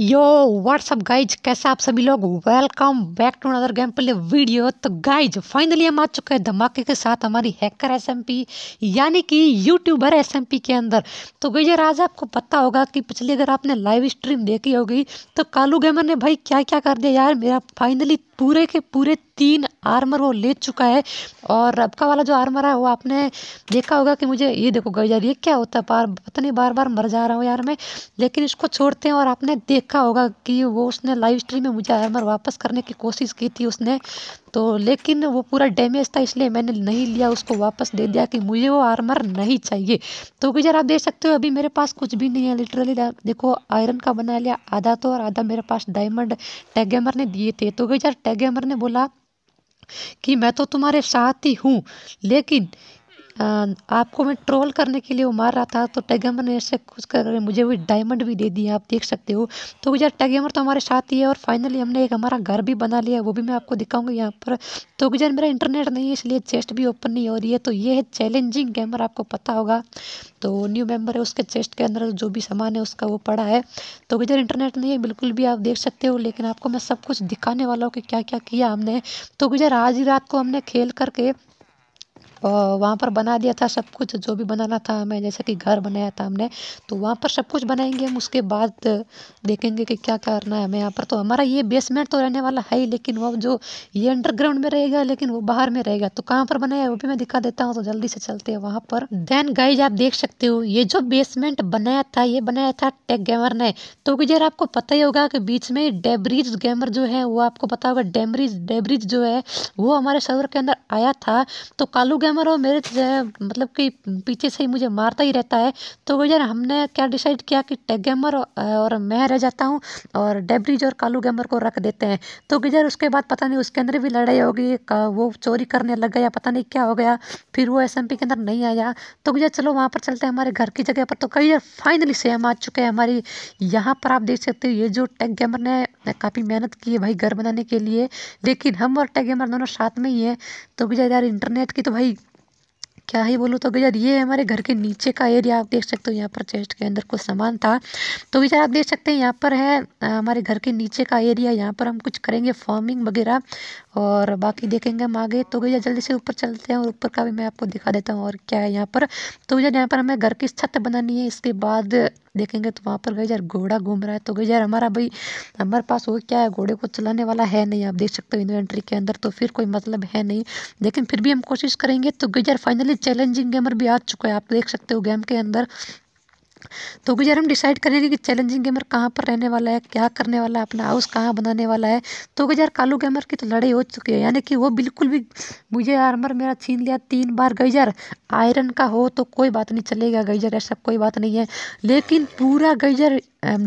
यो what's up guys कैसे आप सभी लोग welcome back to another game play video तो गाइज फाइनली हम आ चुके हैं धमाके के साथ हमारी हैकर एसएमपी यानी कि यूट्यूबर एसएमपी के अंदर तो गई यार आज आपको पता होगा कि पिछली अगर आपने लाइव स्ट्रीम देखी होगी तो कालू गेमर ने भाई क्या क्या कर दिया यार मेरा फाइनली पूरे के पूरे तीन आर्मर वो ले चुका है और रबका का वाला जो आर्मर है वो आपने देखा होगा कि मुझे ये देखो गई यार ये क्या होता है पार पता नहीं बार बार मर जा रहा हूँ यार मैं लेकिन इसको छोड़ते हैं और आपने देख देखा होगा कि वो उसने लाइव स्ट्रीम में मुझे हैमर वापस करने की कोशिश की थी उसने तो लेकिन वो पूरा डैमेज था इसलिए मैंने नहीं लिया उसको वापस दे दिया कि मुझे वो आर्मर नहीं चाहिए तो गुजर आप देख सकते हो अभी मेरे पास कुछ भी नहीं है लिटरली देखो आयरन का बना लिया आधा तो और आधा मेरे पास डायमंड टैगेमर ने दिए थे तो गुजर टैगेमर ने बोला कि मैं तो तुम्हारे साथ ही हूँ लेकिन आपको मैं ट्रोल करने के लिए वो मार रहा था तो टैगेमर ने ऐसे खुश कर मुझे वो डायमंड भी दे दिया आप देख सकते हो तो गुजर टैगेमर तो हमारे साथ ही है और फाइनली हमने एक हमारा घर भी बना लिया वो भी मैं आपको दिखाऊंगा यहाँ पर तो गुजर मेरा इंटरनेट नहीं है इसलिए चेस्ट भी ओपन नहीं हो रही है तो ये है चैलेंजिंग गेमर आपको पता होगा तो न्यू मेम्बर है उसके चेस्ट के अंदर जो भी सामान है उसका वो पड़ा है तो गुजर इंटरनेट नहीं है बिल्कुल भी आप देख सकते हो लेकिन आपको मैं सब कुछ दिखाने वाला हूँ कि क्या क्या किया हमने तो गुजर आज ही रात को हमने खेल करके वहाँ पर बना दिया था सब कुछ जो भी बनाना था हमें जैसे कि घर बनाया था हमने तो वहाँ पर सब कुछ बनाएंगे हम उसके बाद देखेंगे कि क्या करना है हमें यहाँ पर तो हमारा ये बेसमेंट तो रहने वाला है ही लेकिन वो जो ये अंडरग्राउंड में रहेगा लेकिन वो बाहर में रहेगा तो कहाँ पर बनाया वो भी मैं दिखा देता हूँ तो जल्दी से चलते हैं वहाँ पर देन गाइज आप देख सकते हो ये जो बेसमेंट बनाया था ये बनाया था टेक गैमर ने तो गुजर आपको पता ही होगा कि बीच में डेबरीज गैमर जो है वो आपको पता होगा डेमरीज डेबरीज जो है वो हमारे सर्वर के अंदर आया था तो कालू हो मेरे मतलब कि पीछे से ही मुझे मारता ही रहता है तो वजह हमने क्या डिसाइड किया कि टेक गैमर और मैं रह जाता हूँ और डेब्रिज और कालू गैमर को रख देते हैं तो गिजर उसके बाद पता नहीं उसके अंदर भी लड़ाई होगी वो चोरी करने लग गया पता नहीं क्या हो गया फिर वो एस के अंदर नहीं आया तो गुजर चलो वहाँ पर चलते हैं हमारे घर की जगह पर तो कई फाइनली सेम आ चुके हैं हमारी यहाँ पर आप देख सकते हो ये जो टेक गैमर ने है काफ़ी मेहनत की है भाई घर बनाने के लिए लेकिन हम और टैग हमारे दोनों साथ में ही है तो भी यार इंटरनेट की तो भाई क्या ही बोलूँ तो यार ये हमारे घर के नीचे का एरिया आप देख सकते हो यहाँ पर चेस्ट के अंदर कुछ सामान था तो बेचार आप देख सकते हैं यहाँ पर है हमारे घर के नीचे का एरिया यहाँ पर हम कुछ करेंगे फार्मिंग वगैरह और बाकी देखेंगे हम आगे तो भैया जल्दी से ऊपर चलते हैं और ऊपर का भी मैं आपको दिखा देता हूँ और क्या है यहाँ पर तो भैया यहाँ पर हमें घर की छत बनानी है इसके बाद देखेंगे तो वहाँ पर गई यार घोड़ा घूम रहा है तो गई यार हमारा भाई हमारे पास वो क्या है घोड़े को चलाने वाला है नहीं आप देख सकते हो इन्वेंट्री के अंदर तो फिर कोई मतलब है नहीं लेकिन फिर भी हम कोशिश करेंगे तो गई यार फाइनली चैलेंजिंग गेमर भी आ चुका है आप देख सकते हो गेम के अंदर तो यार हम डिसाइड करेंगे कि चैलेंजिंग गेमर कहाँ पर रहने वाला है क्या करने वाला है अपना हाउस कहाँ बनाने वाला है तो भी यार कालू गेमर की तो लड़ाई हो चुकी है यानी कि वो बिल्कुल भी मुझे आर्मर मेरा छीन लिया तीन बार गई यार आयरन का हो तो कोई बात नहीं चलेगा गईजर ऐसा कोई बात नहीं है लेकिन पूरा गईजर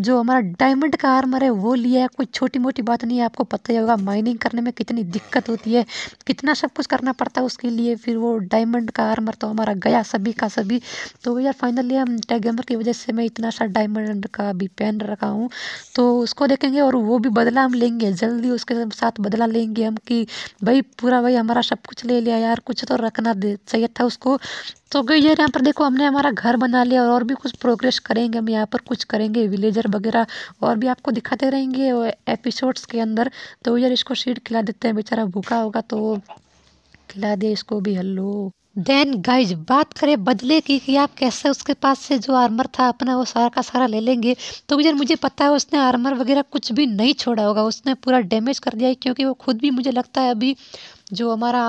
जो हमारा डायमंड का आर्मर है वो लिया है कोई छोटी मोटी बात नहीं है आपको पता ही होगा माइनिंग करने में कितनी दिक्कत होती है कितना सब कुछ करना पड़ता है उसके लिए फिर वो डायमंड का आर्मर तो हमारा गया सभी का सभी तो यार फाइनली हम टैगेमर की वजह से मैं इतना सा डायमंड का भी पहन रखा हूँ तो उसको देखेंगे और वो भी बदला हम लेंगे जल्दी उसके साथ बदला लेंगे हम कि भाई पूरा भाई हमारा सब कुछ ले लिया यार कुछ तो रखना चाहिए था उसको तो गई यार यहाँ पर देखो हमने हमारा घर बना लिया और, और भी कुछ प्रोग्रेस करेंगे हम यहाँ पर कुछ करेंगे विलेजर वगैरह और भी आपको दिखाते रहेंगे एपिसोड्स के अंदर तो यार इसको सीट खिला देते हैं बेचारा भूखा होगा तो खिला दे इसको भी हल्लो देन गाइज बात करें बदले की कि आप कैसे उसके पास से जो आर्मर था अपना वो सारा का सारा ले लेंगे तो यार मुझे पता है उसने आर्मर वगैरह कुछ भी नहीं छोड़ा होगा उसने पूरा डैमेज कर दिया है क्योंकि वो खुद भी मुझे लगता है अभी जो हमारा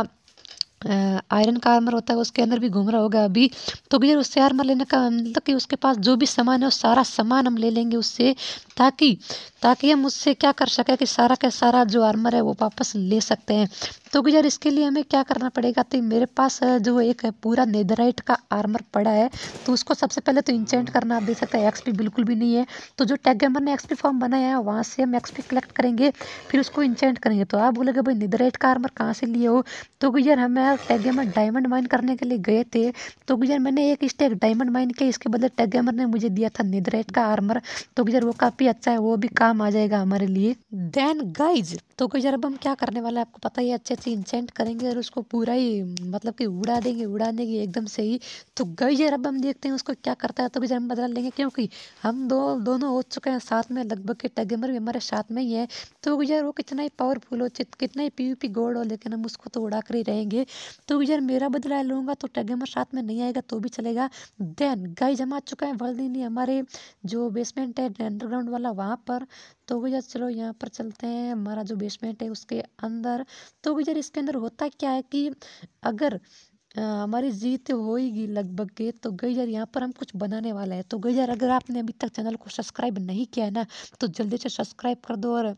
आयरन का आर्मर होता है उसके अंदर भी घूम रहा होगा अभी तो गिर उससे आर्मर लेने का मतलब कि उसके पास जो भी सामान है वो सारा सामान हम ले लेंगे उससे ताकि ताकि हम उससे क्या कर सकें कि सारा का सारा जो आर्मर है वो वापस ले सकते हैं तो गुजर इसके लिए हमें क्या करना पड़ेगा तो मेरे पास जो एक पूरा नेदराइट का आर्मर पड़ा है तो उसको सबसे पहले तो इंचेंट करना आप देख सकते हैं एक्सपी बिल्कुल भी नहीं है तो जो टैग गेमर ने एक्सपी फॉर्म बनाया है वहाँ से हम एक्सपी कलेक्ट करेंगे फिर उसको इंचेंट करेंगे तो आप बोलेगे भाई नेदराइट का आर्मर कहाँ से लिए हो तो गुजर हमें टैग गेमर डायमंड माइन करने के लिए गए थे तो गुजर मैंने एक स्टेक डायमंड माइन किया इसके बदले टैग गेमर ने मुझे दिया था नेदराइट का आर्मर तो गुजर वो काफ़ी अच्छा है वो भी काम आ जाएगा हमारे लिए देन गाइज तो गुजर अब हम क्या करने वाला है आपको पता ही अच्छे से इंसेंट करेंगे और उसको पूरा ही मतलब कि उड़ा देंगे उड़ा देंगे एकदम से ही तो गई है रब हम देखते हैं उसको क्या करता है तो जब हम बदला लेंगे क्योंकि हम दो दोनों हो चुके हैं साथ में लगभग के टगेमर भी हमारे साथ में ही है तो यार वो कितना ही पावरफुल हो कितना ही पी पी गोल्ड हो लेकिन हम उसको तो उड़ा कर ही रहेंगे तो यार मेरा बदला लूँगा तो टगेमर साथ में नहीं आएगा तो भी चलेगा देन गई जमा चुका है वर्ल्ड हमारे जो बेसमेंट है अंडरग्राउंड वाला वहाँ पर तो भैया चलो यहाँ पर चलते हैं हमारा जो बेसमेंट है उसके अंदर तो यार इसके अंदर होता क्या है कि अगर हमारी जीत होएगी लगभग के तो गई यार यहाँ पर हम कुछ बनाने वाला है तो गई यार अगर आपने अभी तक चैनल को सब्सक्राइब नहीं किया है ना तो जल्दी से सब्सक्राइब कर दो और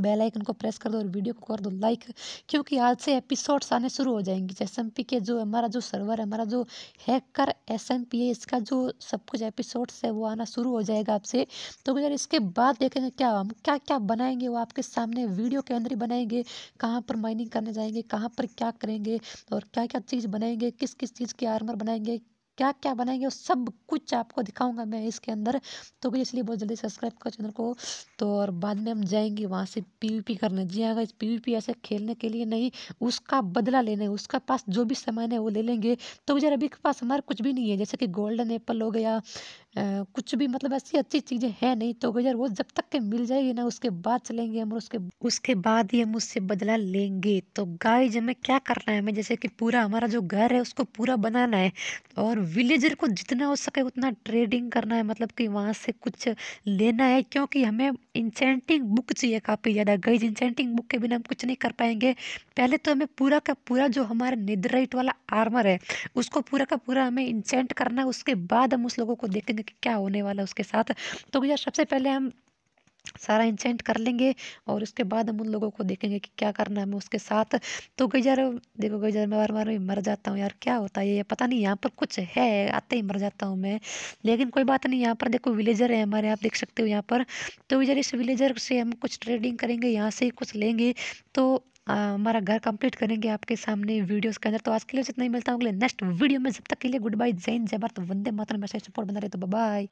बेल आइकन को प्रेस कर दो और वीडियो को कर दो लाइक क्योंकि आज से एपिसोड्स आने शुरू हो जाएंगे एस एम पी के जो हमारा जो सर्वर है हमारा जो हैकर एस एम पी है इसका जो सब कुछ एपिसोड्स है वो आना शुरू हो जाएगा आपसे तो गुजर इसके बाद देखेंगे क्या हम क्या क्या बनाएंगे वो आपके सामने वीडियो के अंदर ही बनाएंगे कहाँ पर माइनिंग करने जाएंगे कहाँ पर क्या करेंगे और क्या क्या चीज़ बनाएंगे किस किस चीज़ के आर्मर बनाएंगे क्या क्या बनाएंगे वो सब कुछ आपको दिखाऊंगा मैं इसके अंदर तो भी इसलिए बहुत जल्दी सब्सक्राइब करो चैनल को तो और बाद में हम जाएंगे वहाँ से पीवीपी करने जी हाँ इस पीवीपी ऐसे खेलने के लिए नहीं उसका बदला लेने उसका पास जो भी सामान है वो ले लेंगे तो यार अभी के पास हमारा कुछ भी नहीं है जैसे कि गोल्डन एप्पल हो गया कुछ भी मतलब ऐसी अच्छी चीज़ें हैं नहीं तो यार वो जब तक के मिल जाएगी ना उसके बाद चलेंगे हम उसके उसके बाद ही हम उससे बदला लेंगे तो गाइज हमें क्या करना है हमें जैसे कि पूरा हमारा जो घर है उसको पूरा बनाना है और विलेजर को जितना हो सके उतना ट्रेडिंग करना है मतलब कि वहाँ से कुछ लेना है क्योंकि हमें इंसेंटिंग बुक चाहिए काफ़ी ज़्यादा गाइज इंसेंटिंग बुक के बिना हम कुछ नहीं कर पाएंगे पहले तो हमें पूरा का पूरा जो हमारा निद्राइट वाला आर्मर है उसको पूरा का पूरा हमें इंसेंट करना है उसके बाद हम उस लोगों को देखेंगे है कि क्या होने वाला है उसके साथ तो भैया सबसे पहले हम सारा इंसेंट कर लेंगे और उसके बाद हम उन लोगों को देखेंगे कि क्या करना है हमें उसके साथ तो गई यार देखो गई यार मैं बार बार मर जाता हूँ यार क्या होता है ये पता नहीं यहाँ पर कुछ है आते ही मर जाता हूँ मैं लेकिन कोई बात नहीं यहाँ पर देखो विलेजर है हमारे आप देख सकते हो यहाँ पर तो यार इस विलेजर से हम कुछ ट्रेडिंग करेंगे यहाँ से ही कुछ लेंगे तो हमारा घर कंप्लीट करेंगे आपके सामने वीडियोस के अंदर तो आज के लिए जितना ही मिलता हूँ अगले नेक्स्ट वीडियो में जब तक के लिए गुड बाय जैन जय भारत वंदे मातरम मैसेज सपोर्ट बना रहे तो बाय